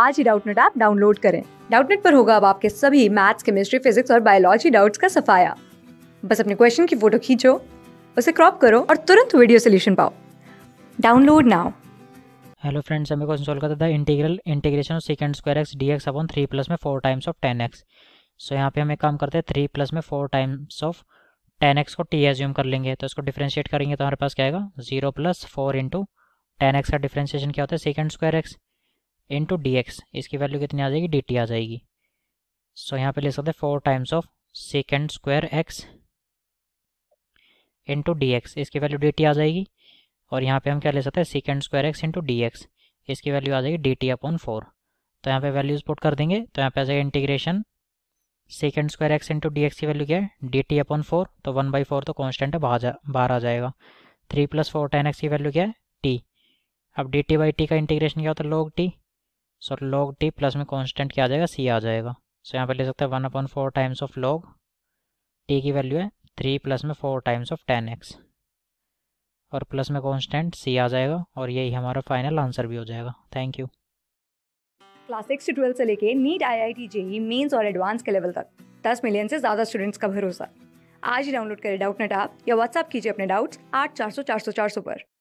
आज ही Doubtnut app download करें डाउटनेट पर होगा अब आपके सभी मैथ्स केमिस्ट्री फिजिक्स और बायोलॉजी डाउट्स का सफाया बस अपने क्वेश्चन की फोटो खींचो उसे क्रॉप करो और तुरंत वीडियो सोल्यूशन पाओ डाउनलोड नाउ हेलो फ्रेंड्स हमें क्वेश्चन सोल्व करता था integral integration of second square X D X upon three plus में four times of ten X so यहाँ पे हमें काम करते हैं थ्री प्लस में four times of ten X को टी एज्यूम कर लेंगे तो इसको डिफ्रेंशिएट करेंगे तो हमारे पास क्या आएगा zero plus four into ten X का डिफ्रेंशिएशन क्या होता है second square X into D X इसकी वैल्यू कितनी आ जाएगी डी टी आ जाएगी सो so, यहाँ पे ले सकते हैं four times of second square X into D X इसकी वैल्यू डी टी आ जाएगी और यहाँ पे हम क्या ले सकते हैं second square X into D X इसकी वैल्यू आ जाएगी डी टी अपॉन फोर तो यहाँ पे वैल्यूज पुट कर देंगे तो यहाँ पे आ जाएगा integration second square X into D X की वैल्यू क्या है डी टी अपॉन फोर तो वन बाई फोर तो कॉन्स्टेंट है बाहर बाहर आ जाएगा three plus four ten X की वैल्यू क्या है टी अब डी टी बाई टी का इंटीग्रेशन क्या होता है log T so log T plus में कांस्टेंट क्या आ जाएगा सी आ जाएगा सो यहाँ पे ले सकते हैं one upon four times of log T की वैल्यू है थ्री प्लस में four times of ten X और प्लस में कांस्टेंट सी आ जाएगा और यही हमारा फाइनल आंसर भी हो जाएगा थैंक यू क्लास सिक्स से ट्वेल्थ से लेके NEET I I T JEE mains और एडवांस के लेवल तक दस मिलियन से ज़्यादा स्टूडेंट्स का भरोसा आज ही डाउनलोड करें डाउट नेट आप या व्हाट्सअप कीजिए अपने डाउट्स आठ चार सौ चार सौ चार सौ पर